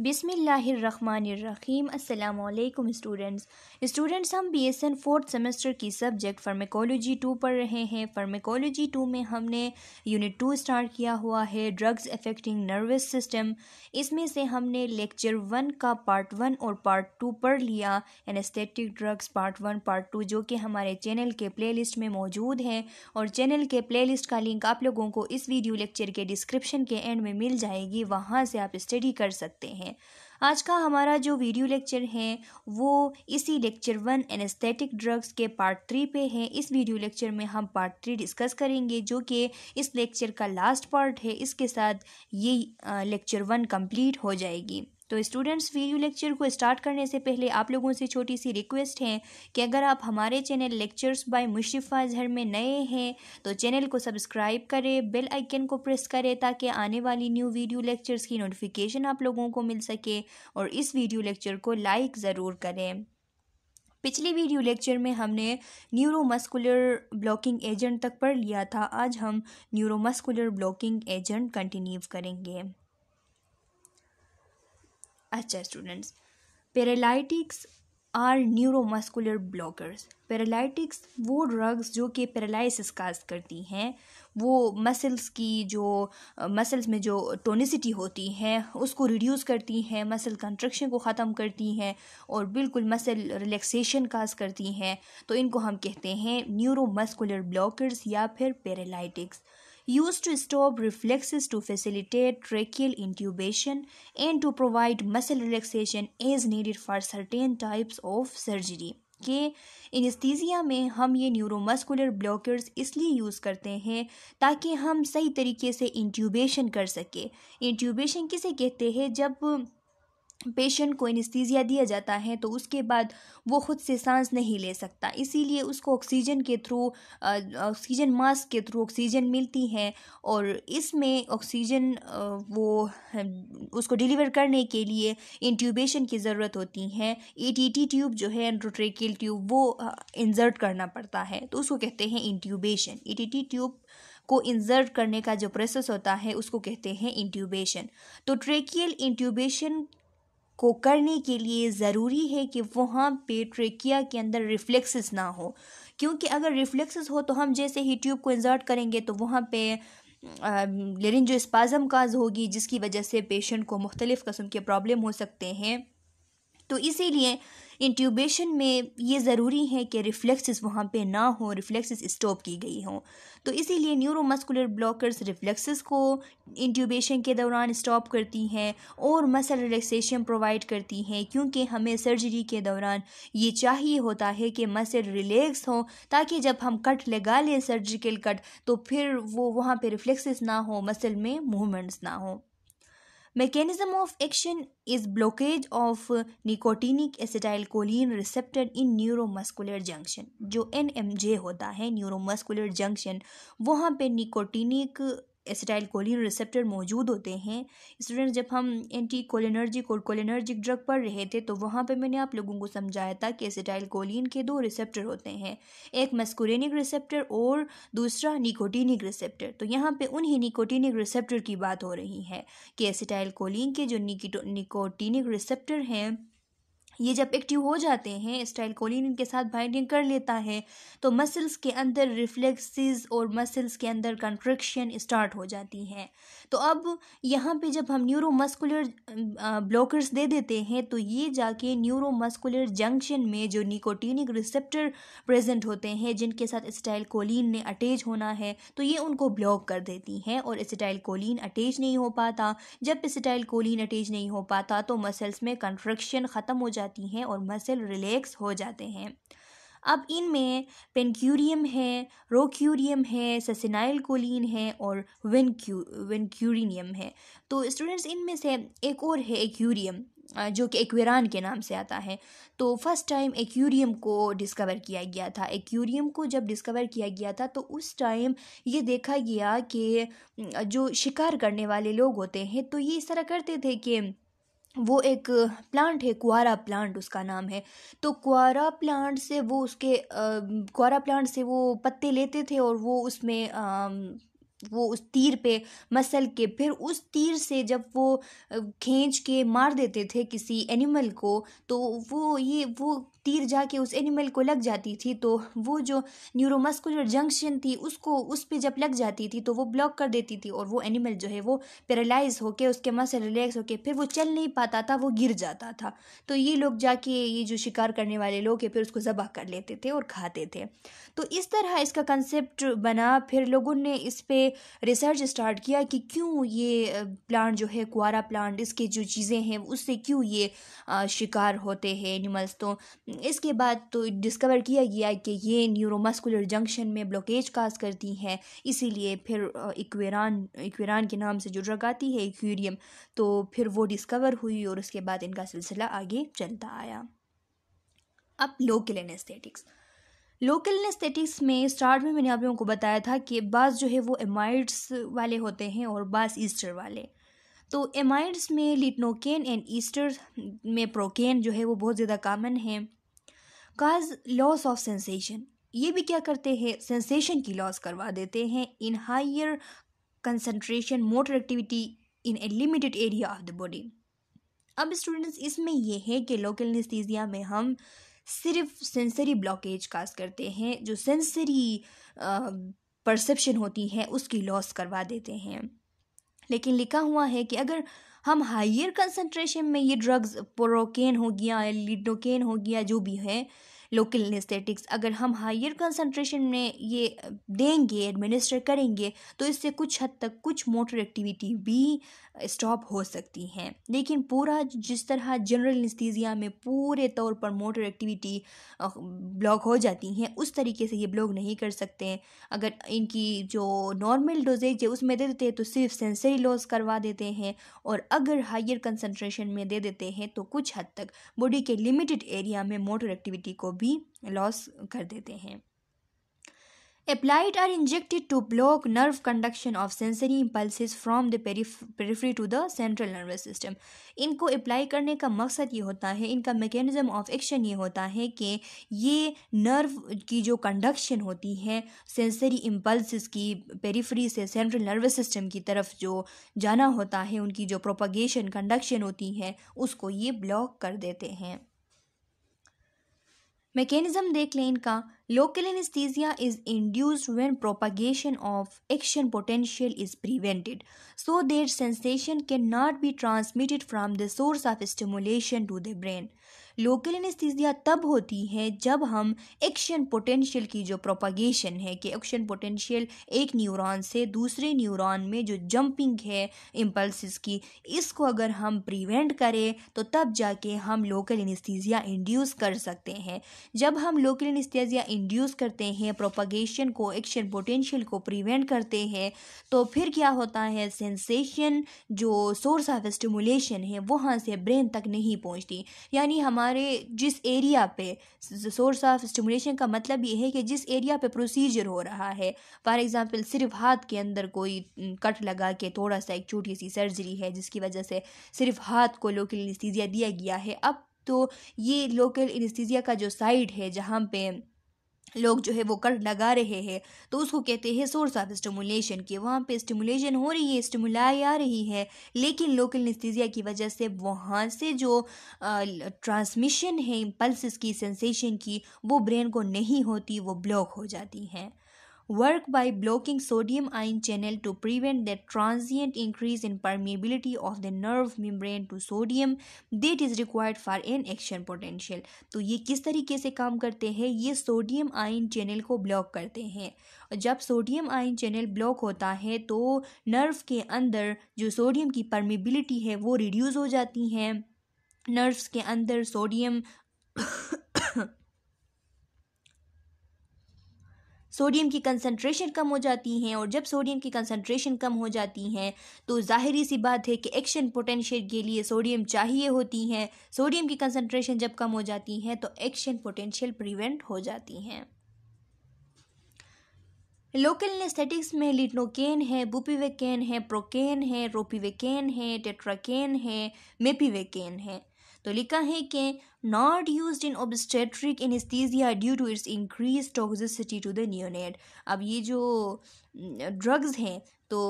बिसमीम अल्लाम students students हम B S N fourth semester की सब्जेक्ट फार्मेकोलॉजी टू पढ़ रहे हैं फार्मेकोलॉजी टू में हमने यूनिट टू स्टार्ट किया हुआ है ड्रग्स अफेक्टिंग नर्वस सिस्टम इसमें से हमने लेक्चर वन का पार्ट वन और पार्ट टू पढ़ लिया anaesthetic drugs part one part two जो कि हमारे चैनल के प्ले लिस्ट में मौजूद हैं और चैनल के प्ले लिस्ट का लिंक आप लोगों को इस वीडियो लेक्चर के डिस्क्रिप्शन के एंड में मिल जाएगी वहाँ से आप स्टडी कर सकते हैं हैं आज का हमारा जो वीडियो लेक्चर है वो इसी लेक्चर वन एनेस्थेटिक ड्रग्स के पार्ट थ्री पे है इस वीडियो लेक्चर में हम पार्ट थ्री डिस्कस करेंगे जो कि इस लेक्चर का लास्ट पार्ट है इसके साथ ये लेक्चर वन कंप्लीट हो जाएगी तो स्टूडेंट्स वीडियो लेक्चर को स्टार्ट करने से पहले आप लोगों से छोटी सी रिक्वेस्ट है कि अगर आप हमारे channel lectures by Musharrafa Azhar में नए हैं तो चैनल को सब्सक्राइब करें बेल आइकन को प्रेस करें ताकि आने वाली न्यू वीडियो लेक्चर्स की नोटिफिकेशन आप लोगों को मिल सके और इस वीडियो लेक्चर को लाइक ज़रूर करें पिछली वीडियो लेक्चर में हमने न्यूरोमस्कुलर ब्लॉकिंग एजेंट तक पढ़ लिया था आज हम न्यूरोमस्कुलर ब्लॉकिंग एजेंट कंटिन्यू करेंगे अच्छा students paralytics are neuromuscular blockers paralytics वो ड्रग्स जो कि पैरालिसिस काज करती हैं वो मसल्स की जो मसल्स में जो टोनिसिटी होती है उसको रिड्यूस करती हैं मसल कंट्रक्शन को ख़त्म करती हैं और बिल्कुल मसल रिलैक्सेशन काज करती हैं तो इनको हम कहते हैं न्यूरोमस्कुलर ब्लॉकर्स या फिर पैरालिटिक्स used to stop reflexes to facilitate tracheal intubation and to provide muscle relaxation as needed for certain types of surgery के इनस्थीसिया में हम ये न्यूरोमस्कुलर ब्लॉकर्स इसलिए यूज़ करते हैं ताकि हम सही तरीके से इंट्यूबेशन कर सकें इंट्यूबेशन किसे कहते हैं जब पेशेंट को इनस्तीजिया दिया जाता है तो उसके बाद वो खुद से सांस नहीं ले सकता इसीलिए उसको ऑक्सीजन के थ्रू ऑक्सीजन मास्क के थ्रू ऑक्सीजन मिलती है और इसमें ऑक्सीजन वो उसको डिलीवर करने के लिए इंट्यूबेशन की ज़रूरत होती है टी ट्यूब जो है एंड्रोट्रेकिल ट्यूब वो इंजर्ट करना पड़ता है तो उसको कहते हैं इंट्यूबेशन टी ट्यूब को इंजर्ट करने का जो प्रोसेस होता है उसको कहते हैं इंट्यूबेशन तो ट्रेकियल इंट्यूबेशन को करने के लिए ज़रूरी है कि वहाँ पे ट्रेकिया के अंदर रिफ्लेक्सेस ना हो क्योंकि अगर रिफ्लेक्सेस हो तो हम जैसे ही ट्यूब को इंजर्ट करेंगे तो वहाँ पे लेरिन जो काज होगी जिसकी वजह से पेशेंट को मुख्तलिफ़ कस्म के प्रॉब्लम हो सकते हैं तो इसीलिए इंट्यूबेशन में ये ज़रूरी है कि रिफ्लेक्सेस वहाँ पे ना हो रिफ्लेक्सेस स्टॉप की गई हों तो इसीलिए न्यूरोमस्कुलर ब्लॉकर्स रिफ्लेक्सेस को इंट्यूबेशन के दौरान स्टॉप करती हैं और मसल रिलैक्सेशन प्रोवाइड करती हैं क्योंकि हमें सर्जरी के दौरान ये चाहिए होता है कि मसल रिलैक्स हो ताकि जब हम कट लगा लें सर्जिकल कट तो फिर वो वहाँ पर रिफ्लेक्सेस ना हो मसल में मूवमेंट्स ना हो Mechanism of action is blockage of nicotinic acetylcholine receptor in neuromuscular junction जो एन होता है न्यूरोमस्कुलर जंक्शन वहाँ पे निकोटिनिक एसिटाइल कोलिन रिसेप्टर मौजूद होते हैं स्टूडेंट्स जब हम एंटी कोलिनर्जिक और कोलिनर्जिक ड्रग पढ़ रहे थे तो वहाँ पे मैंने आप लोगों को समझाया था कि एसिटाइल कोलिन के दो रिसेप्टर होते हैं एक मस्कुरेनिक रिसेप्टर और दूसरा निकोटिनिक रिसेप्टर तो यहाँ पे उन्हीं निकोटिनिक रिसेप्टर की बात हो रही है कि एसिटाइल कोलिन के जो निकोटिनिक रिसेप्टर हैं ये जब एक्टिव हो जाते हैं स्टाइल कोलिन इनके साथ बाइंडिंग कर लेता है तो मसल्स के अंदर रिफ्लेक्सेस और मसल्स के अंदर कंट्रेक्शन स्टार्ट हो जाती हैं तो अब यहाँ पे जब हम न्यूरो मस्कुलर ब्लॉकर्स दे देते हैं तो ये जाके न्यूरो मस्कुलर जंक्शन में जो निकोटीनिक रिसेप्टर प्रेजेंट होते हैं जिनके साथ स्टाइल कोलिन ने अटैच होना है तो ये उनको ब्लॉक कर देती हैं और इस्टाइल कोलिन अटैच नहीं हो पाता जब इस्टाइल कोलिन अटैच नहीं हो पाता तो मसल्स में कंट्रक्शन ख़त्म हो जाती हैं और मसल रिलैक्स हो जाते हैं अब इनमें पेनक्यूरियम है रोक्यूरियम है ससिनाइल कोलिन है और विनक्यू विनक्यूरिनियम है तो स्टूडेंट्स इनमें से एक और है एक यूरियम जो कि एक्वेरान के नाम से आता है तो फर्स्ट टाइम एक्यूरियम को डिस्कवर किया गया था एक्यूरियम को जब डिस्कवर किया गया था तो उस टाइम ये देखा गया कि जो शिकार करने वाले लोग होते हैं तो ये इस तरह करते थे कि वो एक प्लांट है कुआरा प्लांट उसका नाम है तो कुआरा प्लांट से वो उसके कुआरा प्लांट से वो पत्ते लेते थे और वो उसमें आ, वो उस तीर पे मसल के फिर उस तीर से जब वो खींच के मार देते थे किसी एनिमल को तो वो ये वो तीर जाके उस एनिमल को लग जाती थी तो वो जो न्यूरोमस्कुलर जंक्शन थी उसको उस पर जब लग जाती थी तो वो ब्लॉक कर देती थी और वो एनिमल जो है वो पैरालाइज होके उसके मसल रिलैक्स होके फिर वो चल नहीं पाता था वो गिर जाता था तो ये लोग जाके ये जो शिकार करने वाले लोग हैं फिर उसको ज़बह कर लेते थे और खाते थे तो इस तरह इसका कंसेप्ट बना फिर लोगों ने इस पर रिसर्च स्टार्ट किया कि क्यों ये प्लांट जो है कुआरा प्लांट इसके जो चीज़ें हैं उससे क्यों ये शिकार होते हैं एनिमल्स तो इसके बाद तो डिस्कवर किया गया कि ये न्यूरोमस्कुलर जंक्शन में ब्लॉकेज काज करती हैं इसीलिए फिर इक्वेरान इक्वेरान के नाम से जो ड्रग आती है इक्वेरियम तो फिर वो डिस्कवर हुई और उसके बाद इनका सिलसिला आगे चलता आया अब लोकल एनेस्थेटिक्स लोकल एनेस्थेटिक्स में स्टार्ट में मैंने आप लोगों को बताया था कि बास जो है वो एमाइड्स वाले होते हैं और बास ईस्टर वाले तो एमाइड्स में लिटनोकेन एंड ईस्टर में प्रोकेन जो है वो बहुत ज़्यादा कामन है काज लॉस ऑफ सेंसेशन ये भी क्या करते हैं सेंसेशन की लॉस करवा देते हैं in higher concentration motor activity in a limited area of the body अब स्टूडेंट्स इसमें यह है कि लोकल निस्तीजिया में हम सिर्फ सेंसरी ब्लॉकेज काज करते हैं जो सेंसरी परसेप्शन होती है उसकी लॉस करवा देते हैं लेकिन लिखा हुआ है कि अगर हम हाइयर कंसनट्रेशन में ये ड्रग्स प्रोकेन हो गया लिडोकेन हो गया जो भी है लोकल एनेस्थेटिक्स अगर हम हायर कंसंट्रेशन में ये देंगे एडमिनिस्टर करेंगे तो इससे कुछ हद तक कुछ मोटर एक्टिविटी भी स्टॉप हो सकती हैं लेकिन पूरा जिस तरह जनरल इंस्तीजिया में पूरे तौर पर मोटर एक्टिविटी ब्लॉक हो जाती हैं उस तरीके से ये ब्लॉक नहीं कर सकते हैं अगर इनकी जो नॉर्मल डोजेज है उसमें दे देते हैं तो सिर्फ सेंसरी लॉस करवा देते हैं और अगर हायर कंसनट्रेशन में दे देते हैं तो कुछ हद तक बॉडी के लिमिटेड एरिया में मोटर एक्टिविटी को भी लॉस कर देते हैं applied or injected to block nerve conduction of sensory impulse from the to to the central nervous इनको अप्लाई करने का मकसद ये होता है इनका मेकेनिज़म ऑफ एक्शन ये होता है कि ये नर्व की जो कंडक्शन होती है सेंसरी इम्पल्स की पेरीफ्री से सेंट्रल नर्वस सिस्टम की तरफ जो जाना होता है उनकी जो प्रोपगेशन कंडक्शन होती है उसको ये ब्लॉक कर देते हैं Mechanism देख लें local anesthesia is induced when propagation of action potential is prevented so their sensation cannot be transmitted from the source of stimulation to the brain local anaesthesia तब होती है जब हम एक्शन पोटेंशियल की जो प्रोपागेशन है कि एक्शन पोटेंशियल एक न्यूरॉन से दूसरे न्यूरॉन में जो जंपिंग है इम्पल्सिस की इसको अगर हम प्रिवेंट करें तो तब जाके हम लोकल एनेस्थीसिया इंड्यूस कर सकते हैं जब हम लोकल एनेस्थीसिया इंड्यूस करते हैं प्रोपागेशन को एक्शन पोटेंशियल को प्रिवेंट करते हैं तो फिर क्या होता है सेंसेशन जो सोर्स ऑफ स्टिमुलेशन है वहाँ से ब्रेन तक नहीं पहुँचती यानी हम हमारे जिस एरिया पे सोर्स ऑफ स्टिमुलेशन का मतलब ये है कि जिस एरिया पे प्रोसीजर हो रहा है फॉर एग्ज़ाम्पल सिर्फ हाथ के अंदर कोई कट लगा के थोड़ा सा एक छोटी सी सर्जरी है जिसकी वजह से सिर्फ हाथ को लोकल इनस्थीजिया दिया गया है अब तो ये लोकल इनस्थीजिया का जो साइड है जहाँ पे लोग जो है वो कर लगा रहे हैं तो उसको कहते हैं सोर्स ऑफ स्टिमुलेशन कि वहाँ पे स्टिमुलेशन हो रही है स्टिमुलाई आ रही है लेकिन लोकल निस्तीजिया की वजह से वहाँ से जो ट्रांसमिशन है पल्स की सेंसेशन की वो ब्रेन को नहीं होती वो ब्लॉक हो जाती हैं work by blocking sodium ion channel to prevent the transient increase in permeability of the nerve membrane to sodium that is required for an action potential तो ये किस तरीके से काम करते हैं ये सोडियम आयन चैनल को ब्लॉक करते हैं और जब सोडियम आयन चैनल ब्लॉक होता है तो नर्व के अंदर जो सोडियम की परमेबिलिटी है वो रिड्यूज़ हो जाती हैं नर्व्स के अंदर सोडियम सोडियम की कंसनट्रेशन कम हो जाती हैं और जब सोडियम की कंसनट्रेशन कम हो जाती हैं तो जाहिर सी बात है कि एक्शन पोटेंशियल के लिए सोडियम चाहिए होती हैं सोडियम की कंसनट्रेशन जब कम हो जाती हैं तो एक्शन पोटेंशियल प्रिवेंट हो जाती हैं लोकल एनेस्थेटिक्स में लिटनोकेन है बुपीवेकेन है प्रोकेन है रोपीवेकेन है टेट्राकेन है मेपीवेकेन है तो लिखा है कि not use in obstetric anaesthesia due to its increase toxicity to the neonate अब ये जो ड्रग्स हैं तो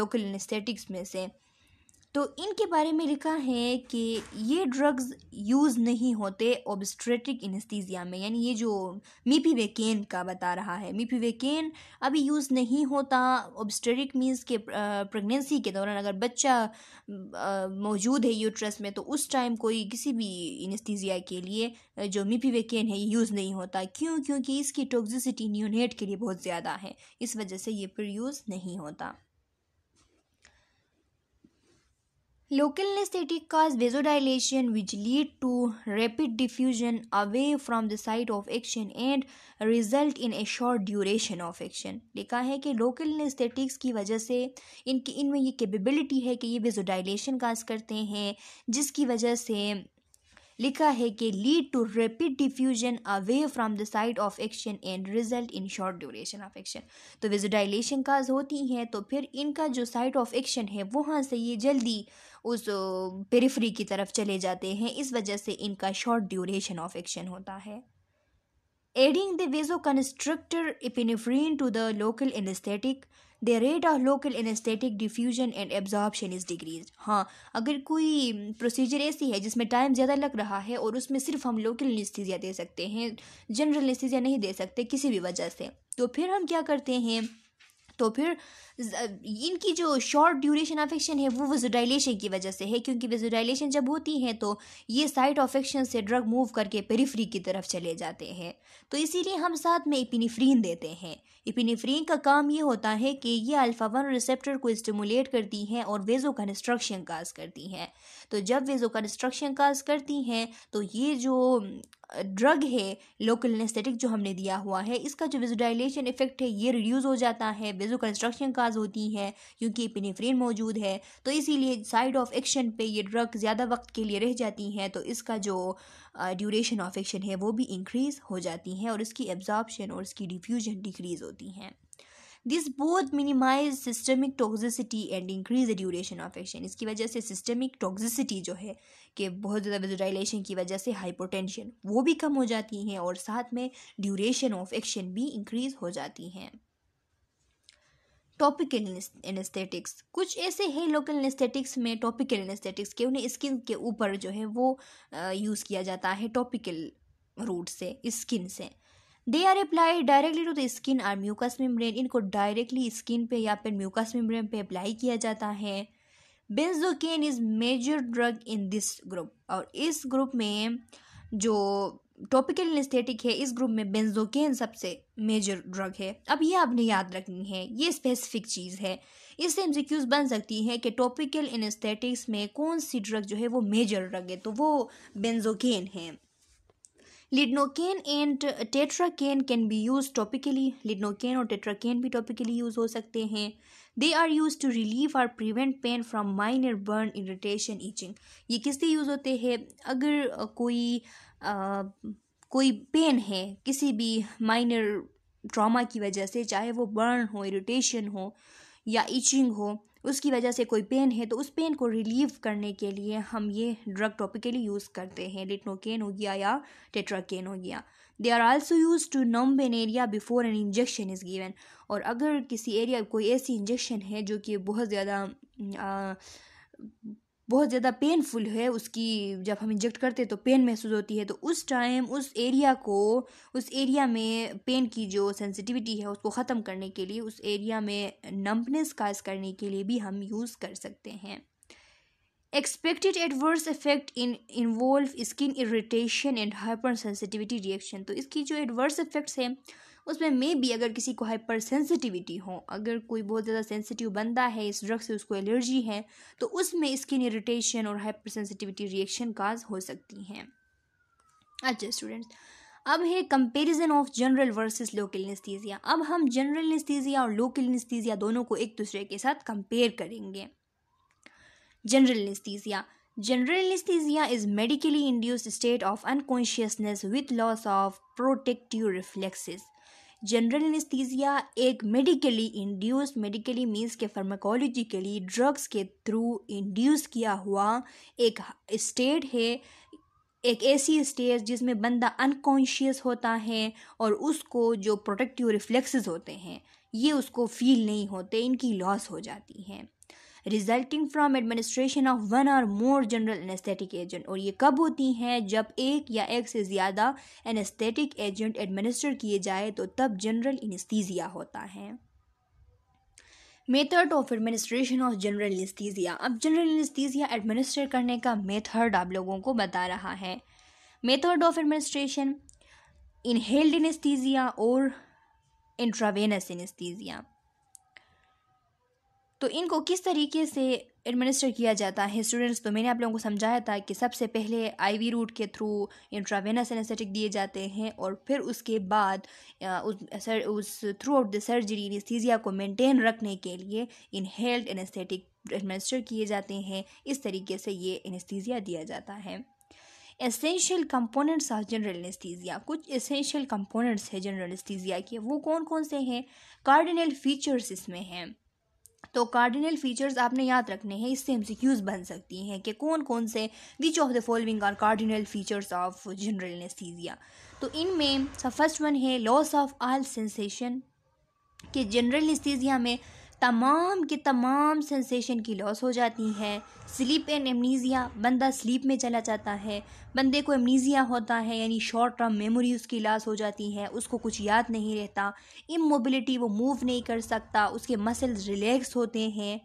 लोकल इनस्थेटिक्स में से तो इनके बारे में लिखा है कि ये ड्रग्स यूज़ नहीं होते ओबस्ट्रेटिक इनस्तीजिया में यानी ये जो मीपीवेकेन का बता रहा है मीपीवेकेन अभी यूज़ नहीं होता ओबस्ट्रेटिक मीन्स के प्रेगनेंसी के दौरान अगर बच्चा मौजूद है यूट्रस में तो उस टाइम कोई किसी भी इनस्तीजिया के लिए जो मीपीवेकेन है ये यूज़ नहीं होता क्यों क्योंकि इसकी टॉक्सिसिटी न्यूनेट के लिए बहुत ज़्यादा है इस वजह से ये फिर यूज़ नहीं होता Local anesthetic cause vasodilation which lead to rapid diffusion away from the site of action and result in a short duration of action लिखा है कि local anesthetics की वजह से इनकी इनमें ये capability है कि ये vasodilation cause करते हैं जिसकी वजह से लिखा है कि lead to rapid diffusion away from the site of action and result in short duration of action तो विजोडाइलेशन काज होती हैं तो फिर इनका जो साइड ऑफ एक्शन है वहाँ से ये जल्दी उस पेरिफरी की तरफ चले जाते हैं इस वजह से इनका शॉर्ट ड्यूरेशन ऑफ एक्शन होता है adding the vasoconstrictor epinephrine to the local anaesthetic the rate of local anaesthetic diffusion and absorption is decrease हाँ अगर कोई प्रोसीजर ऐसी है जिसमें टाइम ज़्यादा लग रहा है और उसमें सिर्फ हम लोकल एनेस्थीजिया दे सकते हैं जनरल एनेस्थीजिया नहीं दे सकते किसी भी वजह से तो फिर हम क्या करते हैं तो फिर इनकी जो शॉर्ट ड्यूरेशन अफेक्शन है वो विजोडाइलेशन की वजह से है क्योंकि विजोडाइलेशन जब होती है तो ये साइट ऑफेक्शन से ड्रग मूव करके पेरीफ्री की तरफ चले जाते हैं तो इसीलिए हम साथ में इपिनिफ्रीन देते हैं इपिनिफ्रीन का काम ये होता है कि ये अल्फा वन रिसेप्टर को स्टिमुलेट करती हैं और वेजो कंस्ट्रक्शन काज करती हैं तो जब वेजो कंस्ट्रक्शन काज करती हैं तो ये जो ड्रग है लोकल एनेस्थेटिक जो हमने दिया हुआ है इसका जो विजोडाइलेशन इफेक्ट है ये रिड्यूस हो जाता है वेजो कंस्ट्रक्शन का काज होती हैं क्योंकि एपिनेफ्रिन मौजूद है तो इसीलिए साइड ऑफ एक्शन पे ये ड्रग ज़्यादा वक्त के लिए रह जाती हैं तो इसका जो ड्यूरेशन ऑफ एक्शन है वो भी इंक्रीज़ हो जाती हैं और इसकी एब्जॉर्बशन और इसकी डिफ्यूजन डिक्रीज़ होती हैं this both minimise systemic toxicity and increase the duration of action इसकी वजह से सिस्टमिक टॉक्सिसिटी जो है कि बहुत ज़्यादा वेजोडाइलेशन की वजह से हाइपोटेंशन वो भी कम हो जाती हैं और साथ में ड्यूरेशन ऑफ एक्शन भी इंक्रीज़ हो जाती हैं टॉपिकल एनेस्थेटिक्स कुछ ऐसे हैं लोकल एनेस्थेटिक्स में टॉपिकल एनेस्थेटिक्स के उन्हें स्किन के ऊपर जो है वो यूज़ किया जाता है टॉपिकल रूट से स्किन से they are apply directly to the skin or mucous membrane इनको डायरेक्टली स्किन पे या फिर म्यूकस मेम्ब्रेन पे अप्लाई किया जाता है benzocaine is major drug in this group और इस ग्रुप में जो टॉपिकल इनस्थेटिक है इस ग्रुप में बेंजोकेन सबसे मेजर ड्रग है अब ये आपने याद रखनी है ये स्पेसिफिक चीज़ है इससे एम बन सकती है कि टॉपिकल इनस्थेटिक्स में कौन सी ड्रग जो है वो मेजर ड्रग है तो वो बेंजोकेन है lidocaine and tetracaine can be use topically lidocaine और टेट्राकेन भी टॉपिकली यूज़ हो सकते हैं they are use to relieve और prevent pain from minor burn irritation itching ये किससे यूज़ होते हैं अगर कोई कोई पेन है किसी भी माइनर ट्रॉमा की वजह से चाहे वो बर्न हो इरिटेशन हो या इचिंग हो उसकी वजह से कोई पेन है तो उस पेन को रिलीव करने के लिए हम ये ड्रग टॉपिकली यूज़ करते हैं लिटनोकेन हो गया या टेट्राकेन हो गया they are also use to numb an area before an injection is given और अगर किसी एरिया कोई ऐसी इंजेक्शन है जो कि बहुत ज़्यादा बहुत ज़्यादा पेनफुल है उसकी जब हम इंजेक्ट करते हैं तो पेन महसूस होती है तो उस टाइम उस एरिया को उस एरिया में पेन की जो सेंसिटिविटी है उसको ख़त्म करने के लिए उस एरिया में नम्पनेस काज करने के लिए भी हम यूज़ कर सकते हैं expected adverse effect in involve skin irritation and hypersensitivity reaction तो इसकी जो एडवर्स इफेक्ट्स हैं उसमें मे भी अगर किसी को हाइपर सेंसिटिविटी हो अगर कोई बहुत ज़्यादा सेंसिटिव बंदा है इस ड्रग से उसको एलर्जी है तो उसमें स्किन इरिटेशन और हाइपर सेंसिटिविटी रिएक्शन काज हो सकती हैं अच्छा स्टूडेंट्स अब है comparison of general versus local anaesthesia अब हम जनरल निस्तीजिया और लोकल निस्तीजिया दोनों को एक दूसरे के साथ कंपेयर करेंगे general anaesthesia general anaesthesia is medically induced state of unconsciousness with loss of protective reflexes general anaesthesia एक मेडिकली इंड्यूस मेडिकली मीन्स के फार्माकोलॉजिकली ड्रग्स के थ्रू इंड्यूस किया हुआ एक स्टेट है एक ऐसी स्टेज जिसमें बंदा अनकॉन्शियस होता है और उसको जो प्रोटेक्टिव रिफ्लेक्सेस होते हैं ये उसको फील नहीं होते इनकी लॉस हो जाती हैं resulting from administration of one or more general anaesthetic agent और ये कब होती हैं जब एक या एक से ज़्यादा एनेस्थेटिक एजेंट एडमिनिस्टर किए जाए तो तब जनरल इनस्थीजिया होता है method of administration of general anaesthesia अब जनरल इनस्थीजिया एडमिनिस्टर करने का मेथड आप लोगों को बता रहा है method of administration inhaled anaesthesia और इंट्रावेनस इनस्थीजिया तो इनको किस तरीके से एडमिनिस्टर किया जाता है स्टूडेंट्स तो मैंने आप लोगों को समझाया था कि सबसे पहले आईवी रूट के थ्रू इंट्रावेनस एनेस्थेटिक दिए जाते हैं और फिर उसके बाद उस उस throughout the surgery anaesthesia को मेंटेन रखने के लिए इनहेल्ड एनेस्थेटिक एडमिनिस्टर किए जाते हैं इस तरीके से ये एनेस्थीजिया दिया जाता है essential components of general anaesthesia कुछ एसेंशियल कंपोनेंट्स है जनरल एनेस्थीजिया के वो कौन कौन से हैं कार्डिनल फीचर्स इसमें हैं तो कार्डिनल फीचर्स आपने याद रखने हैं इससे एमसीक्यूज बन सकती हैं कि कौन कौन से which of the following are cardinal features of general anaesthesia तो इनमें फर्स्ट वन है लॉस ऑफ आल सेंसेशन कि जनरल एनेस्थीजिया में तमाम के तमाम सेंसेशन की लॉस हो जाती है स्लीप एंड एमनीज़िया बंदा स्लीप में चला जाता है बंदे को एमनीज़िया होता है यानी शॉर्ट टर्म मेमोरी उसकी लॉस हो जाती है उसको कुछ याद नहीं रहता इमोबिलिटी वो मूव नहीं कर सकता उसके मसल्स रिलैक्स होते हैं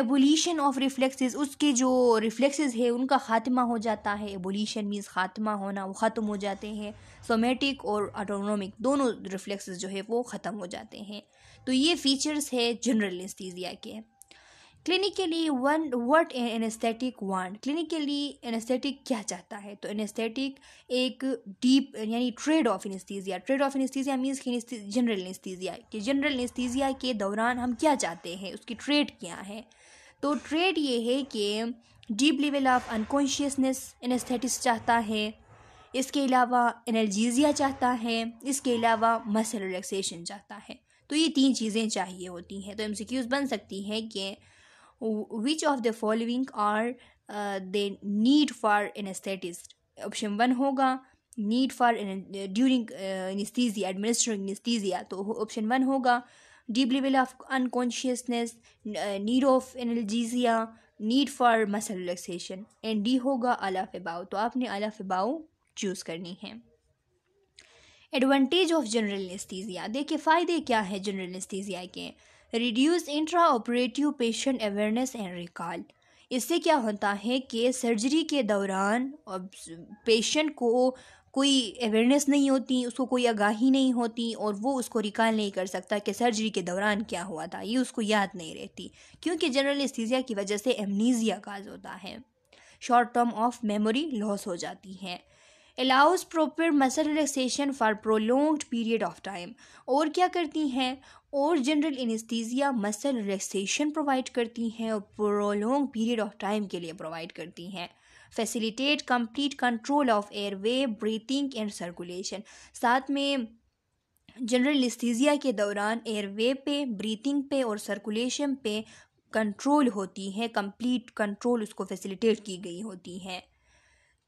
एबोलीशन ऑफ रिफ्लेक्सेस उसके जो रिफ्लेक्सेस है उनका खात्मा हो जाता है एबोलीशन मीन्स खात्मा होना वो ख़त्म हो जाते हैं सोमेटिक और ऑटोनोमिक दोनों रिफ्लेक्सेस जो है वो ख़त्म हो जाते हैं तो ये फीचर्स है जनरल एनेस्थीसिया के clinically one what anaesthetic want clinically anaesthetic क्या चाहता है तो एनेस्थेटिक एक डीप यानी triad of anaesthesia triad of anaesthesia means general anaesthesia कि जनरल एनेस्थीजिया के दौरान हम क्या चाहते हैं उसकी ट्रेड क्या है तो ट्रेड ये है कि deep level of unconsciousness anaesthetist चाहता है इसके अलावा एनर्जीजिया चाहता है इसके अलावा मसल रिलैक्सेशन चाहता है तो ये तीन चीज़ें चाहिए होती हैं तो एम बन सकती हैं कि which of the following are the need for anaesthetist option one होगा need for during anaesthesia administering anaesthesia तो ऑप्शन वन होगा deep level of unconsciousness need of analgesia need for muscle relaxation and D होगा all of बाओ तो आपने अलाफ बाओ choose करनी है एडवांटेज ऑफ जनरल एस्थीजिया देखिए फ़ायदे क्या है जनरल एस्थीजिया के reduce intraoperative patient awareness and recall इससे क्या होता है कि सर्जरी के दौरान पेशेंट को कोई अवेयरनेस नहीं होती उसको कोई आगाही नहीं होती और वो उसको रिकॉल नहीं कर सकता कि सर्जरी के दौरान क्या हुआ था ये उसको याद नहीं रहती क्योंकि जनरल एस्थीजिया की वजह से एमनीजिया काज होता है short term of memory loss हो जाती है allows proper muscle relaxation for prolonged period of time और क्या करती हैं और general anaesthesia muscle relaxation provide करती हैं और प्रोलोंग पीरियड ऑफ टाइम के लिए प्रोवाइड करती हैं facilitate complete control of airway breathing and circulation साथ में जनरल इनस्थीजिया के दौरान एयरवे पे ब्रीथिंग पे और सर्कुलेशन पे कंट्रोल होती हैं कंप्लीट कंट्रोल उसको फैसिलिटेट की गई होती हैं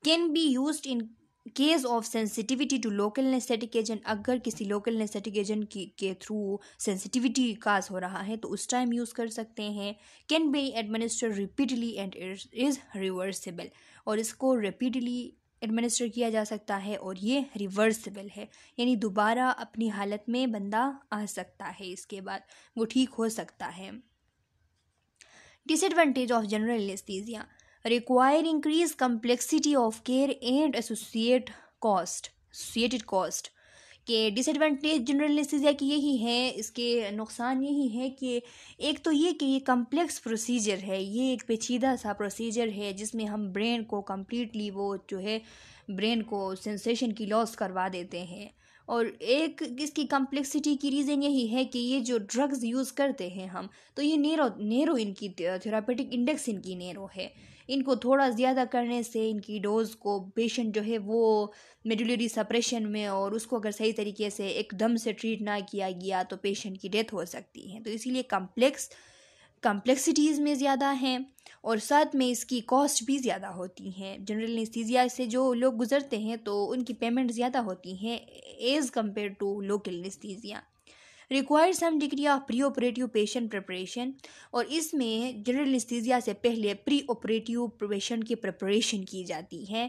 can be use in case of sensitivity to local anaesthetic agent अगर किसी लोकल नेस्थेटिक एजेंट के थ्रू सेंसिटिविटी काज हो रहा है तो उस टाइम यूज़ कर सकते हैं can be administer repeatedly and is reversible और इसको रिपीटली एडमिनिस्टर किया जा सकता है और ये रिवर्सिबल है यानी दोबारा अपनी हालत में बंदा आ सकता है इसके बाद वो ठीक हो सकता है disadvantage of general anaesthesia require increase complexity of care and associate cost associated cost के डिसएडवांटेज जनरल या की यही है इसके नुकसान यही है कि एक तो ये कि ये कम्प्लेक्स प्रोसीजर है ये एक पेचीदा सा प्रोसीजर है जिसमें हम ब्रेन को कम्प्लीटली वो जो है ब्रेन को सेंसेशन की लॉस करवा देते हैं और एक इसकी कम्प्लेक्सिटी की रीज़न यही है कि ये जो ड्रग्स यूज़ करते हैं हम तो ये नेरो नेरो इनकी थेरापेटिक इंडेक्स इनकी नेरो है इनको थोड़ा ज़्यादा करने से इनकी डोज़ को पेशेंट जो है वो मेडुलरी सप्रेशन में और उसको अगर सही तरीके से एकदम से ट्रीट ना किया गया तो पेशेंट की डेथ हो सकती है तो इसीलिए कम्प्लेक्स कम्प्लेक्सिटीज़ में ज़्यादा हैं और साथ में इसकी कॉस्ट भी ज़्यादा होती हैं जनरल निस्तीजिया से जो लोग गुजरते हैं तो उनकी पेमेंट ज़्यादा होती हैं as compare to local anaesthesia require some degree of preoperative patient preparation और इसमें जनरल स्थितिया से पहले प्री ऑपरेटिव पेशेंट की प्रिपरेशन की जाती है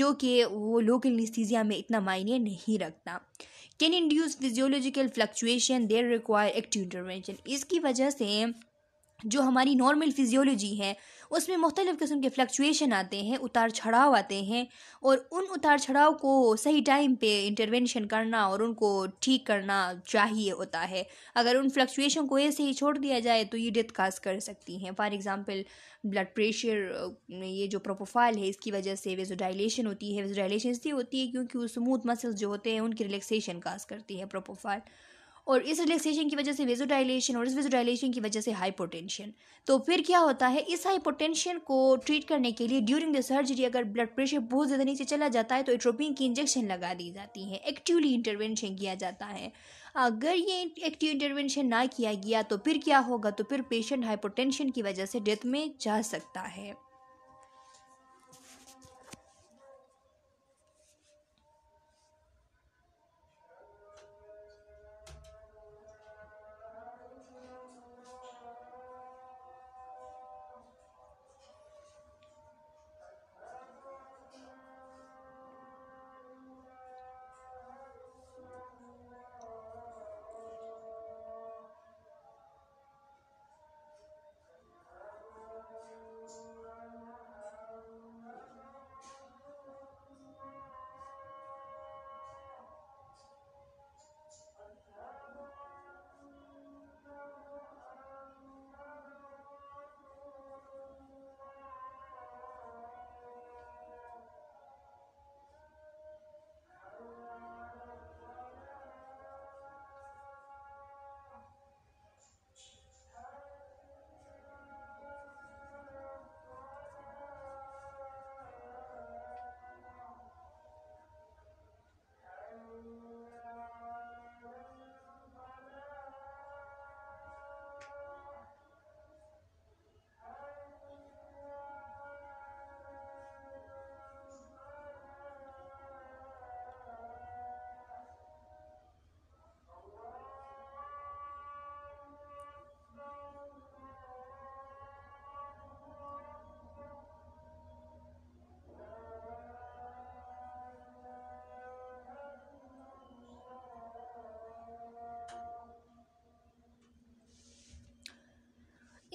जो कि वो लोकल निस्तीजिया में इतना मायने नहीं रखता can induce physiological fluctuation there require active intervention इसकी वजह से जो हमारी नॉर्मल फिजियोलॉजी है उसमें मुख्तलिफ़ किस्म के फ्लक्चुएशन आते हैं उतार चढ़ाव आते हैं और उन उतार चढ़ाव को सही टाइम पे इंटरवेंशन करना और उनको ठीक करना चाहिए होता है अगर उन फ्लक्चुएशन को ऐसे ही छोड़ दिया जाए तो ये डेथ काज कर सकती हैं फॉर एग्ज़ाम्पल ब्लड प्रेशर ये जो प्रोपोफाइल है इसकी वजह से वेजोडाइलेशन होती है वेजोडाइलेशन इसलिए होती है क्योंकि वो स्मूथ मसल्स जो होते हैं उनकी रिलैक्सेशन काज करती है प्रोपोफाइल और इस रिलैक्सेशन की वजह से वेजो और इस वेजो की वजह से हाइपोटेंशन तो फिर क्या होता है इस हाइपोटेंशन को ट्रीट करने के लिए ड्यूरिंग द सर्जरी अगर ब्लड प्रेशर बहुत ज़्यादा नीचे चला जाता है तो एट्रोपिन की इंजेक्शन लगा दी जाती है एक्टिवली इंटरवेंशन किया जाता है अगर ये एक्टिव इंटरवेंशन ना किया गया तो फिर क्या होगा तो फिर पेशेंट हाइपोटेंशन की वजह से डेथ में जा सकता है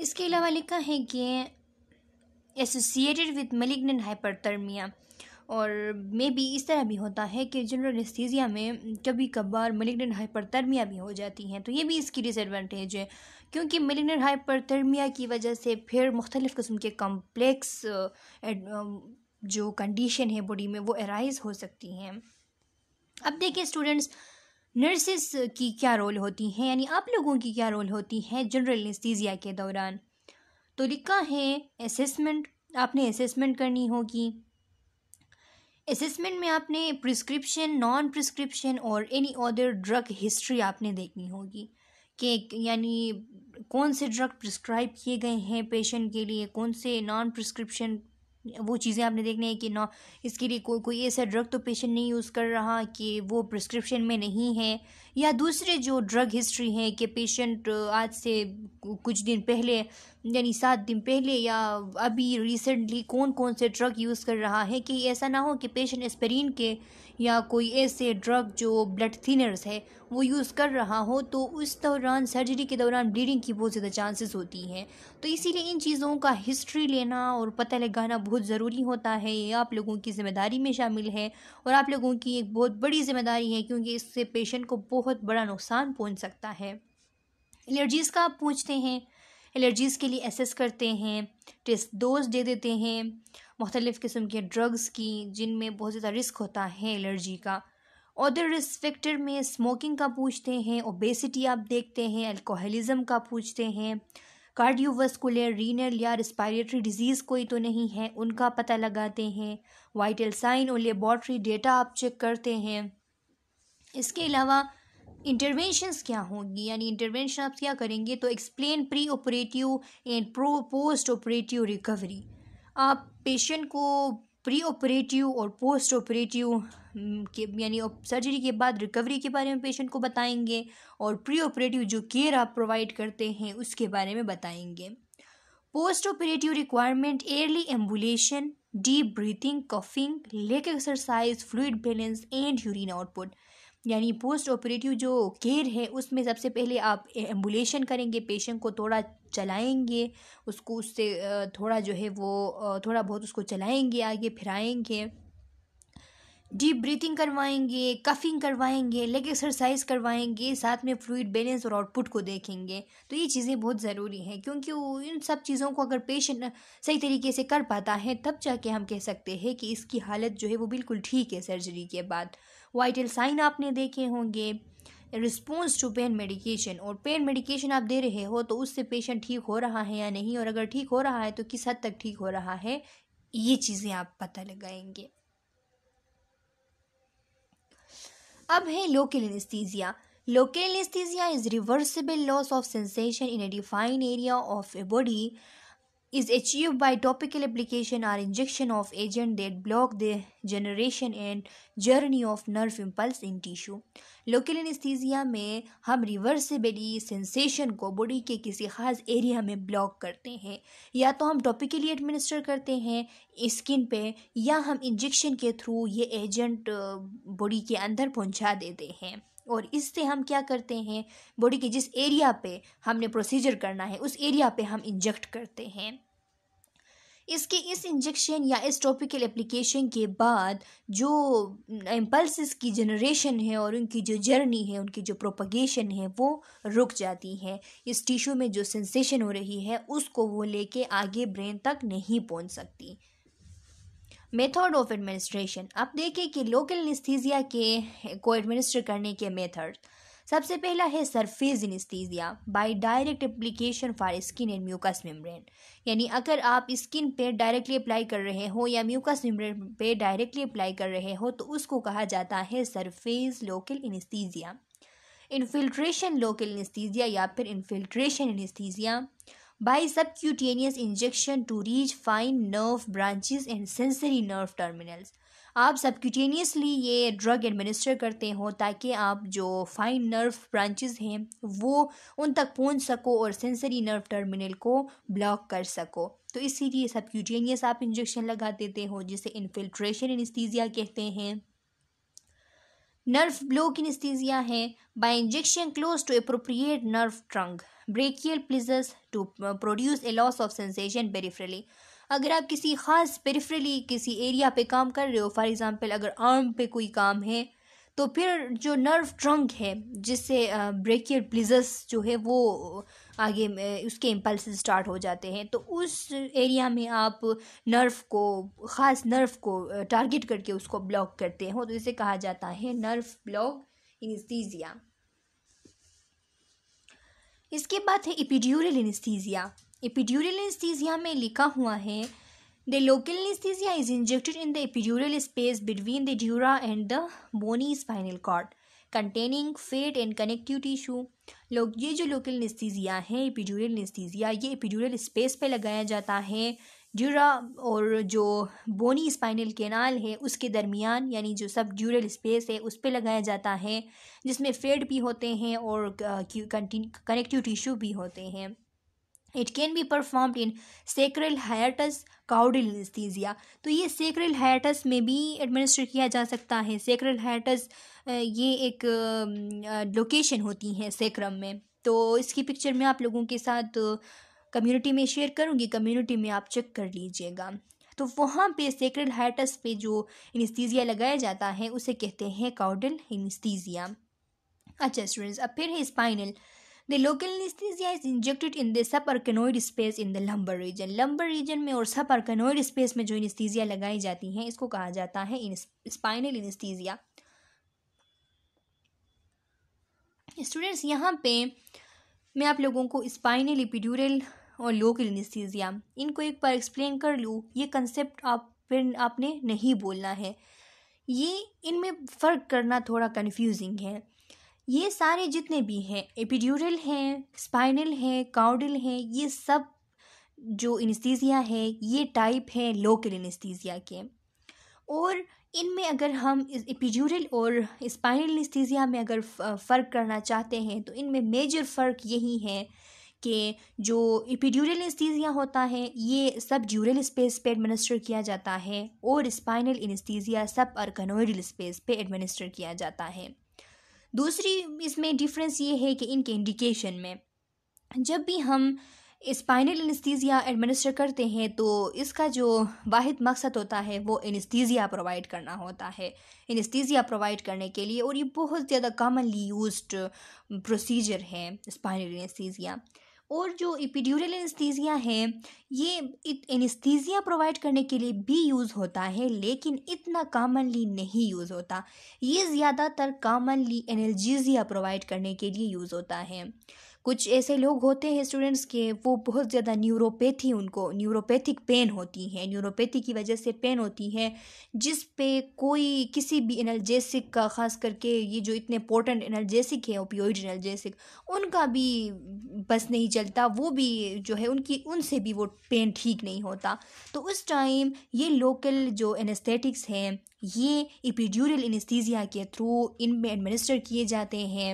इसके अलावा लिखा है कि एसोसिएटेड विद मलिग्नेंट हाइपरथर्मिया और मे बी इस तरह भी होता है कि जनरल एस्थीजिया में कभी कभार मलिग्नेंट हाइपरथर्मिया भी हो जाती हैं तो ये भी इसकी डिसएडवांटेज है क्योंकि मलिग्नेंट हाइपरथर्मिया की वजह से फिर मुख्तलिफ़ किस्म के कॉम्प्लेक्स uh, um, जो कंडीशन है बॉडी में वो एराइज हो सकती हैं अब देखिए स्टूडेंट्स नर्सेस uh, की क्या रोल होती हैं यानी आप लोगों की क्या रोल होती है जनरल एनेस्थीसिया के दौरान तो लिखा है असेसमेंट आपने असेसमेंट करनी होगी असेसमेंट में आपने प्रिस्क्रिप्शन नॉन प्रिस्क्रिप्शन और एनी अदर ड्रग हिस्ट्री आपने देखनी होगी कि यानी कौन से ड्रग प्रिस्क्राइब किए गए हैं पेशेंट के लिए कौन से नॉन प्रिस्क्रिप्शन वो चीज़ें आपने देखनी है कि ना इसके लिए कोई कोई ऐसा ड्रग तो पेशेंट नहीं यूज़ कर रहा कि वो प्रिस्क्रिप्शन में नहीं है या दूसरे जो ड्रग हिस्ट्री है कि पेशेंट आज से कुछ दिन पहले यानी सात दिन पहले या अभी रिसेंटली कौन कौन से ड्रग यूज़ कर रहा है कि ऐसा ना हो कि पेशेंट एस्परीन के या कोई ऐसे ड्रग जो ब्लड थिनर्स है वो यूज़ कर रहा हो तो उस दौरान सर्जरी के दौरान ब्लीडिंग की बहुत ज़्यादा चांसेस होती हैं तो इसीलिए इन चीज़ों का हिस्ट्री लेना और पता लगाना बहुत ज़रूरी होता है ये आप लोगों की ज़िम्मेदारी में शामिल है और आप लोगों की एक बहुत बड़ी ज़िम्मेदारी है क्योंकि इससे पेशेंट को बहुत बड़ा नुकसान पहुँच सकता है एलर्जीज़ का आप पूछते हैं एलर्जीज़ के लिए एसेस करते हैं टेस्ट डोज दे देते हैं मुख्तलिफ़ किस्म के ड्रग्स की जिनमें बहुत ज़्यादा रिस्क होता है एलर्जी का अदर रिस्क फैक्टर में स्मोकिंग का पूछते हैं ओबेसिटी आप देखते हैं अल्कोहलिज़म का पूछते हैं कार्डियोवस्कुलर रीनल या रिस्पायरेटरी डिजीज़ कोई तो नहीं है उनका पता लगाते हैं वाइटल साइन और लेबॉर्ट्री डेटा आप चेक करते हैं इसके अलावा इंटरवेंशंस क्या होंगी यानी इंटरवेंशन आप क्या करेंगे तो explain preoperative and pro post operative recovery आप पेशेंट को प्री ऑपरेटिव और पोस्ट हम्म, ऑपरेटिव के यानी सर्जरी के बाद रिकवरी के बारे में पेशेंट को बताएंगे और प्री ऑपरेटिव जो केयर आप प्रोवाइड करते हैं उसके बारे में बताएंगे postoperative requirement early ambulation deep breathing coughing leg exercise fluid balance and urine output यानी पोस्ट ऑपरेटिव जो केयर है उसमें सबसे पहले आप एम्बुलेशन करेंगे पेशेंट को थोड़ा चलाएंगे उसको उससे थोड़ा जो है वो थोड़ा बहुत उसको चलाएंगे आगे फिराएंगे डीप ब्रीथिंग करवाएंगे कफिंग करवाएंगे लेग एक्सरसाइज करवाएंगे साथ में फ्लूड बैलेंस और आउटपुट को देखेंगे तो ये चीज़ें बहुत ज़रूरी हैं क्योंकि इन सब चीज़ों को अगर पेशेंट सही तरीके से कर पाता है तब जाके हम कह सकते हैं कि इसकी हालत जो है वो बिल्कुल ठीक है सर्जरी के बाद वाइटल साइन आपने देखे होंगे रिस्पॉन्स टू पेन मेडिकेशन और पेन मेडिकेशन आप दे रहे हो तो उससे पेशेंट ठीक हो रहा है या नहीं और अगर ठीक हो रहा है तो किस हद तक ठीक हो रहा है ये चीज़ें आप पता लगाएंगे अब है local anaesthesia local anaesthesia is reversible loss of sensation in a define area of a body is achieved by topical application or injection of agent that block the generation and journey of nerve impulse in tissue. Local anesthesia में हम reversibly sensation को body के किसी खास area में block करते हैं या तो हम topically administer करते हैं skin पे या हम injection के through ये agent body के अंदर पहुंचा देते हैं और इससे हम क्या करते हैं बॉडी के जिस एरिया पे हमने प्रोसीजर करना है उस एरिया पे हम इंजेक्ट करते हैं इसके इस इंजेक्शन या इस टॉपिकल एप्लीकेशन के बाद जो इम्पल्स की जनरेशन है और उनकी जो जर्नी है उनकी जो प्रोपगेशन है वो रुक जाती है इस टिश्यू में जो सेंसेशन हो रही है उसको वो लेके आगे ब्रेन तक नहीं पहुंच सकती मेथड ऑफ एडमिनिस्ट्रेशन अब देखिए कि लोकल निस्थीजिया के को एडमिनिस्टर करने के मेथड सबसे पहला है surface anaesthesia by direct application for skin and mucous membrane यानी अगर आप स्किन पे डायरेक्टली अप्लाई कर रहे हो या म्यूकस मेम्ब्रेन पे डायरेक्टली अप्लाई कर रहे हो तो उसको कहा जाता है surface local anaesthesia infiltration local anaesthesia या फिर infiltration anaesthesia by subcutaneous injection to reach fine nerve branches and sensory nerve terminals आप सबक्यूटेनियसली ये ड्रग एडमिनिस्टर करते हो ताकि आप जो फाइन नर्व ब्रांचेस हैं वो उन तक पहुंच सको और सेंसरी नर्व टर्मिनल को ब्लॉक कर सको तो इसीलिए सबक्यूटेनियस आप इंजेक्शन लगा देते हो जिसे इन्फिल्ट्रेशन इनस्तीजिया कहते हैं नर्व ब्लॉक इनस्तीजिया है by injection close to appropriate nerve trunk brachial plexus to produce a loss of sensation peripherally अगर आप किसी ख़ास पेरीफ्रली किसी एरिया पे काम कर रहे हो फॉर एग्ज़ाम्पल अगर आर्म पे कोई काम है तो फिर जो नर्व ट्रंक है जिससे ब्रेकियल प्लीजस जो है वो आगे उसके इम्पल्स स्टार्ट हो जाते हैं तो उस एरिया में आप नर्व को ख़ास नर्व को टारगेट करके उसको ब्लॉक करते हो तो इसे कहा जाता है नर्व ब्लॉक इनस्तीजिया इसके बाद है इपिड्यूरल इनस्थीजिया इपिड्यूरल इनस्थीजिया में लिखा हुआ है the local anaesthesia is injected in the epidural space between the dura and the bony spinal cord containing fat and connective tissue लोग ये जो लोकल निस्तीजिया है एपिड्यूरल निस्तीजिया ये एपिड्यूरल स्पेस पे लगाया जाता है ड्यूरा और जो बोनी स्पाइनल केनाल है उसके दरमियान यानी जो सब ड्यूरल स्पेस है उस पर लगाया जाता है जिसमें फेड भी होते हैं और कनेक्टिव टिश्यू भी होते हैं it can be performed in sacral hiatus caudal anaesthesia तो ये सेक्रल हायटस में भी एडमिनिस्टर किया जा सकता है सेक्रल हायटस ये एक लोकेशन होती है सेक्रम में तो इसकी पिक्चर में आप लोगों के साथ कम्युनिटी में शेयर करूँगी कम्युनिटी में आप चेक कर लीजिएगा तो वहाँ पे सेक्रेड हाइटस पे जो इनस्तीजिया लगाया जाता है उसे कहते हैं काउडल इनस्तीजिया अच्छा स्टूडेंट्स अब फिर है spinal the local is injected in the subarachnoid space in the lumbar region lumbar region में और सब अर्कनोइड स्पेस में जो इनस्तीजिया लगाई जाती हैं इसको कहा जाता है स्पाइनल इनस्तीजिया स्टूडेंट्स यहाँ पे मैं आप लोगों को स्पाइनल इपिड्यूरल और लोकल एनिस्थीजिया इनको एक बार एक्सप्लेन कर लूँ ये कंसेप्ट आप फिर आपने नहीं बोलना है ये इनमें फ़र्क करना थोड़ा कन्फ्यूजिंग है ये सारे जितने भी हैं एपिड्यूरल हैं स्पाइनल हैं काउडल हैं ये सब जो इनस्थीजिया है ये टाइप है लोकल इनस्थीजिया के और इनमें अगर हम एपिड्यूरल और स्पाइनल इनस्थीजिया में अगर फ़र्क करना चाहते हैं तो इनमें मेजर फ़र्क यही है कि जो इपिड्यूरल इनस्थीसिया होता है ये सब ड्यूरल स्पेस पे एडमिनिस्टर किया जाता है और स्पाइनल इनस्तीजिया सब अर्कनोइडल स्पेस पे एडमिनिस्टर किया जाता है दूसरी इसमें डिफरेंस ये है कि इनके इंडिकेशन में जब भी हम स्पाइनल इनस्थीसिया एडमिनिस्टर करते हैं तो इसका जो वाद मकसद होता है वो इनस्तीजिया प्रोवाइड करना होता है इनस्तीजिया प्रोवाइड करने के लिए और ये बहुत ज़्यादा कॉमनली यूज प्रोसीजर है स्पाइनल इनस्तीजिया और जो इपिड्यूरल एनस्थीजिया है ये एनस्थीजिया प्रोवाइड करने के लिए भी यूज़ होता है लेकिन इतना कामनली नहीं यूज़ होता ये ज़्यादातर कामनली एनर्जीजिया प्रोवाइड करने के लिए यूज़ होता है कुछ ऐसे लोग होते हैं स्टूडेंट्स के वो बहुत ज़्यादा न्यूरोपैथी उनको न्यूरोपैथिक पेन होती है न्यूरोपैथी की वजह से पेन होती है जिस पे कोई किसी भी एनर्जेसिक का ख़ास करके ये जो इतने इंपॉर्टेंट एनर्जेसिक है ओपियोइड एनर्जेसिक उनका भी बस नहीं चलता वो भी जो है उनकी उनसे भी वो पेन ठीक नहीं होता तो उस टाइम ये लोकल जो एनेस्थेटिक्स हैं ये इपीड्यूरल इनस्थीजिया के थ्रू इनमें एडमिनिस्टर किए जाते हैं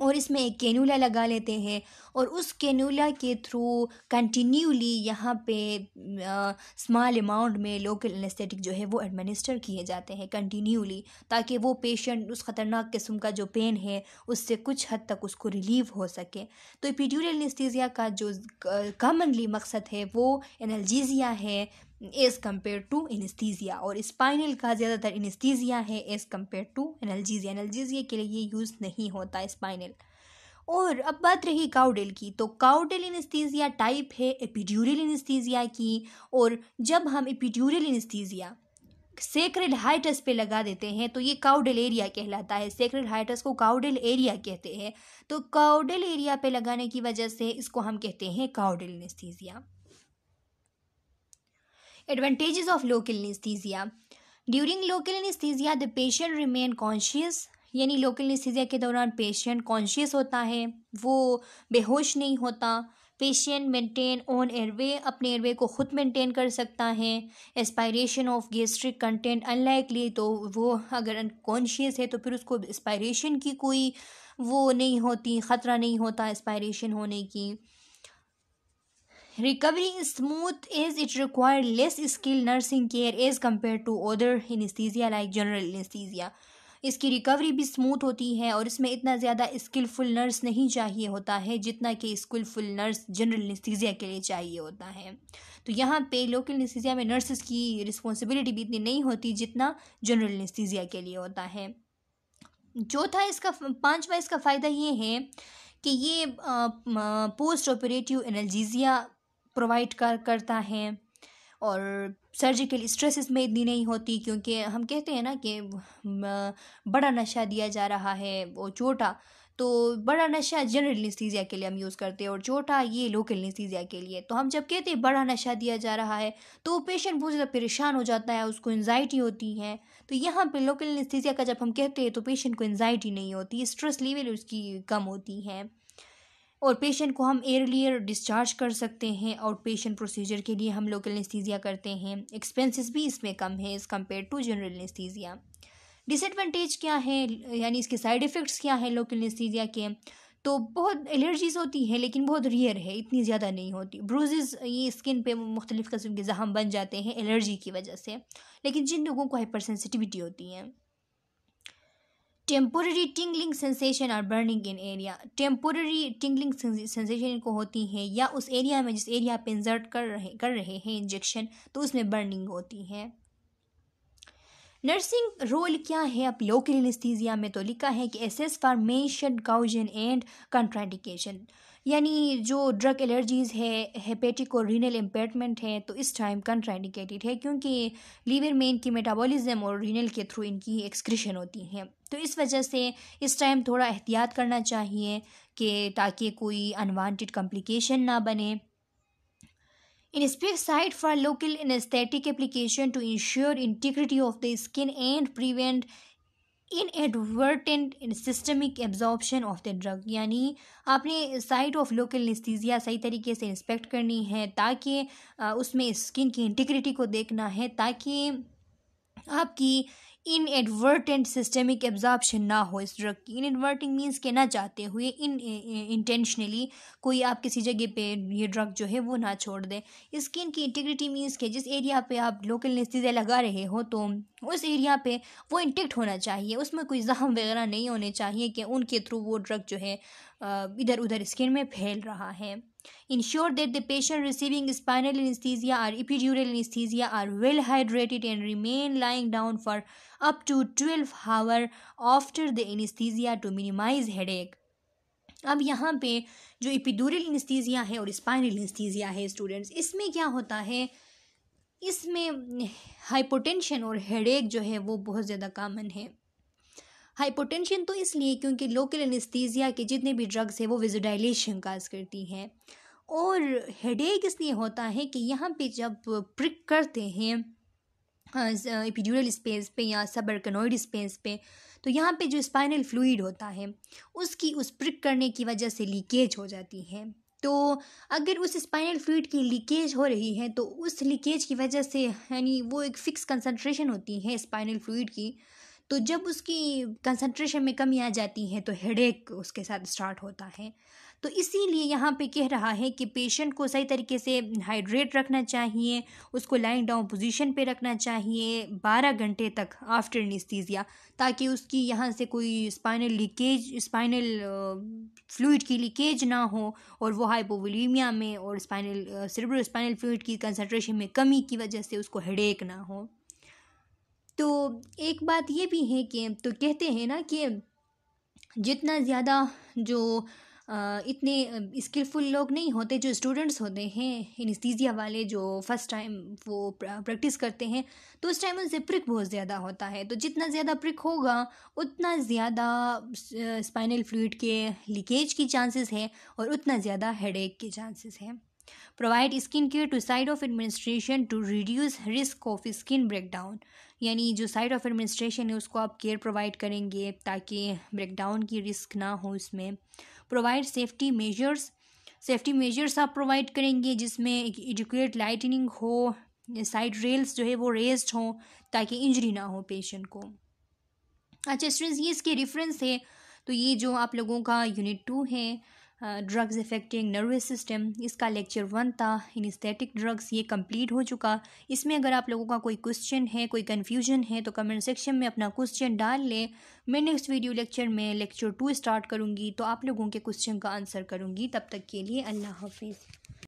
और इसमें एक कैनूला लगा लेते हैं और उस कैनूला के थ्रू कंटिन्यूली यहाँ पे स्मॉल अमाउंट में लोकल एनेस्थेटिक जो है वो एडमिनिस्टर किए जाते हैं कंटिन्यूली ताकि वो पेशेंट उस ख़तरनाक किस्म का जो पेन है उससे कुछ हद तक उसको रिलीव हो सके तो एपिड्यूरल एनेस्थीसिया का जो कॉमनली मकसद है वो एनर्जीजिया है एज़ कम्पेयर टू इनस्थीजिया और स्पाइनल का ज़्यादातर इनस्थीजिया है as compare to analgesia analgesia के लिए ये यूज़ नहीं होता स्पाइनल और अब बात रही काउडेल की तो काउडेल इनस्थीजिया टाइप है एपिड्यूरियल इनस्थीजिया की और जब हम एपिड्यूरियल इनस्थीजिया सेक्रेड हाइटस पे लगा देते हैं तो ये काउडेल एरिया कहलाता है सेक्रेड हाइटस को काउडेल एरिया कहते हैं तो काउडेल एरिया पे लगाने की वजह से इसको हम कहते हैं caudal anaesthesia advantages of local anesthesia. During local anesthesia, the patient remain conscious यानी लोकल एनेस्थीसिया के दौरान पेशेंट कॉन्शियस होता है वो बेहोश नहीं होता पेशेंट मेंटेन ऑन एयरवे अपने एयरवे को खुद मेंटेन कर सकता है aspiration of gastric content unlikely तो वो अगर अनकॉन्शियस है तो फिर उसको एस्पायरेशन की कोई वो नहीं होती ख़तरा नहीं होता एस्पायरेशन होने की recovery smooth smooth as it less less skilled nursing care as compared to other anesthesia like general anesthesia. इसकी रिकवरी भी स्मूथ होती है और इसमें इतना ज़्यादा स्किलफुल नर्स नहीं चाहिए होता है जितना कि स्किलफुल नर्स जनरल निस्तीजिया के लिए चाहिए होता है तो यहाँ पे लोकल निस्तीजिया में नर्सिस की रिस्पॉन्सिबिलिटी भी इतनी नहीं होती जितना जनरल निस्तीजिया के लिए होता है चौथा इसका पाँचवा इसका फ़ायदा ये है कि ये पोस्ट ऑपरेटिव एनर्जीजिया प्रोवाइड कर करता है और सर्जिकल स्ट्रेस में इतनी नहीं होती क्योंकि हम कहते हैं ना कि बड़ा नशा दिया जा रहा है वो छोटा तो बड़ा नशा जनरल नस्तीजिया के लिए हम यूज़ करते हैं और छोटा ये लोकल नस्तीजिया के लिए तो हम जब कहते हैं बड़ा नशा दिया जा रहा है तो पेशेंट बहुत ज़्यादा परेशान हो जाता है उसको एनजाइटी होती है तो यहाँ पे लोकल नस्तीजिया का जब हम कहते हैं तो पेशेंट को एनजाइटी नहीं होती स्ट्रेस लेवल उसकी कम होती है और पेशेंट को हम एयरलियर डिस्चार्ज कर सकते हैं आउट पेशेंट प्रोसीजर के लिए हम लोकल नस्तीजिया करते हैं एक्सपेंसेस भी इसमें कम है as compare to general anaesthesia disadvantage क्या है यानी इसके साइड इफ़ेक्ट्स क्या हैं लोकल नस्तीजिया के तो बहुत एलर्जीज होती हैं लेकिन बहुत रेयर है इतनी ज़्यादा नहीं होती ब्रूजेज़ ये स्किन पे मुख्तलिफ़ कस्म के जहम बन जाते हैं एलर्जी की वजह से लेकिन जिन लोगों को हाइपर सेंसिटिविटी होती है टेम्पोररी टिंगलिंग सेंसेशन और burning in area temporary tingling sensation इनको होती है या उस एरिया में जिस एरिया पे इंजर्ट कर रहे कर रहे हैं इंजेक्शन तो उसमें बर्निंग होती है नर्सिंग रोल क्या है अब लोकल एनेस्थीजिया में तो लिखा है कि abscess formation caution and contraindication यानी जो ड्रग एलर्जीज़ है हेपेटिक और रीनल इम्पेटमेंट है तो इस टाइम कंट्राइंडिकेटेड है क्योंकि लीवर में इनकी मेटाबॉलिज्म और रीनल के थ्रू इनकी एक्सक्रीशन होती है तो इस वजह से इस टाइम थोड़ा एहतियात करना चाहिए कि ताकि कोई अनवांटेड कॉम्प्लिकेशन ना बने in In Inspect for local anesthetic application to ensure integrity of the skin and prevent inadvertent systemic absorption of the drug यानी आपने साइट ऑफ लोकल निस्तीजिया सही तरीके से इंस्पेक्ट करनी है ताकि उसमें स्किन की इंटीग्रिटी को देखना है ताकि आपकी इनएडवर्टेंट सिस्टमिक एब्जॉर्प्शन ना हो इस ड्रग की इनएडवर्टिंग मीन्स के ना चाहते हुए इन इंटेंशनली कोई आप किसी जगह पे ये ड्रग जो है वो ना छोड़ दें स्किन की इंटीग्रिटी मीन्स के जिस एरिया पे आप लोकल नस्तीज़ें लगा रहे हो तो उस एरिया पे वो इंटेक्ट होना चाहिए उसमें कोई जहम वगैरह नहीं होने चाहिए कि उनके थ्रू वो ड्रग जो है इधर उधर स्किन में फैल रहा है Ensure that the patient receiving spinal anesthesia or epidural anesthesia are well hydrated and remain lying down for up to 12 hour after the anesthesia to minimize headache. अब यहाँ पे जो इपिडूरल इंस्तीजिया है और स्पाइनल इंस्तीजिया है स्टूडेंट्स इसमें क्या होता है इसमें हाइपोटेंशन और हेडेक जो है वो बहुत ज़्यादा कामन है हाइपोटेंशन तो इसलिए क्योंकि लोकल एनेस्थीसिया के जितने भी ड्रग्स हैं वो विजोडाइलेशन काज करती हैं और हेडेक इसलिए होता है कि यहाँ पे जब प्रिक करते हैं एपिड्यूरल स्पेस पे या सबर्कनोइड स्पेस पे तो यहाँ पे जो स्पाइनल फ्लूड होता है उसकी उस प्रिक करने की वजह से लीकेज हो जाती है तो अगर उस स्पाइनल फ्लूड की लीकेज हो रही है तो उस लीकेज की वजह से यानी वो एक फ़िक्स कंसनट्रेशन होती है स्पाइनल फ्लूड की तो जब उसकी कंसंट्रेशन में कमी आ जाती है तो हेडेक उसके साथ स्टार्ट होता है तो इसीलिए यहाँ पे कह रहा है कि पेशेंट को सही तरीके से हाइड्रेट रखना चाहिए उसको लाइन डाउन पोजीशन पे रखना चाहिए 12 घंटे तक आफ्टर निस्तीजिया ताकि उसकी यहाँ से कोई स्पाइनल लीकेज स्पाइनल फ्लूड की लीकेज ना हो और वो हाइपोवलीमिया में और स्पाइनल सिर्फ स्पाइनल फ्लूड की कंसनट्रेशन में कमी की वजह से उसको हेडेक ना हो तो एक बात ये भी है कि तो कहते हैं ना कि जितना ज़्यादा जो इतने स्किलफुल लोग नहीं होते जो स्टूडेंट्स होते हैं इनस्थीजिया वाले जो फर्स्ट टाइम वो प्रैक्टिस करते हैं तो उस टाइम उनसे प्रिक बहुत ज़्यादा होता है तो जितना ज़्यादा प्रिक होगा उतना ज़्यादा स्पाइनल फ्लूड के लीकेज की चांसेस है और उतना ज़्यादा हेडेक के चांसेस हैं provide skin care to site of administration to reduce risk of skin breakdown यानी जो साइड ऑफ एडमिनिस्ट्रेशन है उसको आप केयर प्रोवाइड करेंगे ताकि ब्रेकडाउन की रिस्क ना हो इसमें provide safety measures safety measures आप प्रोवाइड करेंगे जिसमें एडिकुएट लाइटनिंग हो साइड रेल्स जो है वो रेस्ड हों ताकि इंजरी ना हो पेशेंट को अच्छा स्टूडेंट्स ये इसके रेफरेंस है तो ये जो आप लोगों का यूनिट टू है ड्रग्स इफेक्टिंग नर्वस सिस्टम इसका लेक्चर वन था स्थेटिक ड्रग्स ये कंप्लीट हो चुका इसमें अगर आप लोगों का कोई क्वेश्चन है कोई कन्फ्यूजन है तो कमेंट सेक्शन में अपना क्वेश्चन डाल लें मैं नेक्स्ट वीडियो लेक्चर में लेक्चर टू स्टार्ट करूँगी तो आप लोगों के क्वेश्चन का आंसर करूँगी तब तक के लिए अल्लाह हाफिज़